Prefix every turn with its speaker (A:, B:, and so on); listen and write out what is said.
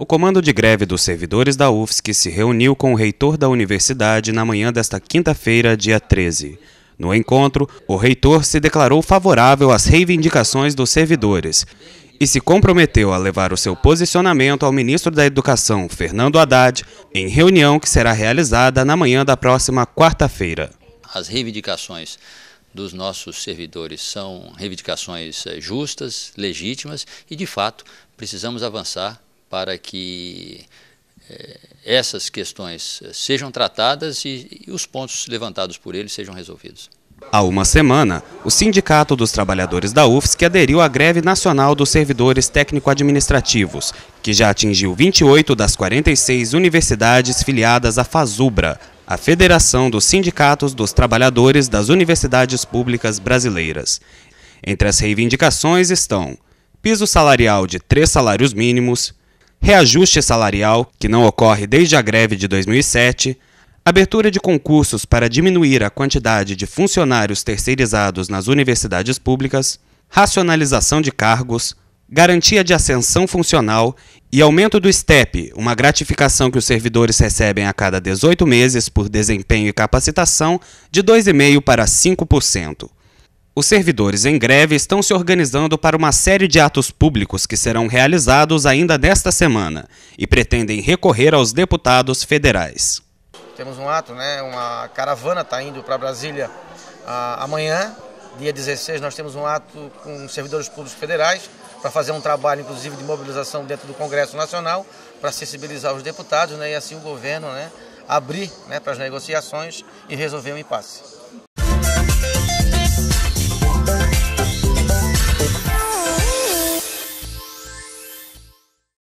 A: O comando de greve dos servidores da UFSC se reuniu com o reitor da universidade na manhã desta quinta-feira, dia 13. No encontro, o reitor se declarou favorável às reivindicações dos servidores e se comprometeu a levar o seu posicionamento ao ministro da Educação, Fernando Haddad, em reunião que será realizada na manhã da próxima quarta-feira.
B: As reivindicações dos nossos servidores são reivindicações eh, justas, legítimas e, de fato, precisamos avançar para que eh, essas questões eh, sejam tratadas e, e os pontos levantados por eles sejam resolvidos.
A: Há uma semana, o Sindicato dos Trabalhadores da UFSC aderiu à greve nacional dos servidores técnico-administrativos, que já atingiu 28 das 46 universidades filiadas à FASUBRA, a Federação dos Sindicatos dos Trabalhadores das Universidades Públicas Brasileiras. Entre as reivindicações estão piso salarial de três salários mínimos, reajuste salarial, que não ocorre desde a greve de 2007, abertura de concursos para diminuir a quantidade de funcionários terceirizados nas universidades públicas, racionalização de cargos, garantia de ascensão funcional e aumento do STEP, uma gratificação que os servidores recebem a cada 18 meses por desempenho e capacitação, de 2,5% para 5%. Os servidores em greve estão se organizando para uma série de atos públicos que serão realizados ainda nesta semana e pretendem recorrer aos deputados federais.
C: Temos um ato, né? uma caravana está indo para Brasília ah, amanhã, dia 16, nós temos um ato com servidores públicos federais para fazer um trabalho, inclusive, de mobilização dentro do Congresso Nacional para sensibilizar os deputados né? e assim o governo né? abrir né? para as negociações e resolver o um impasse.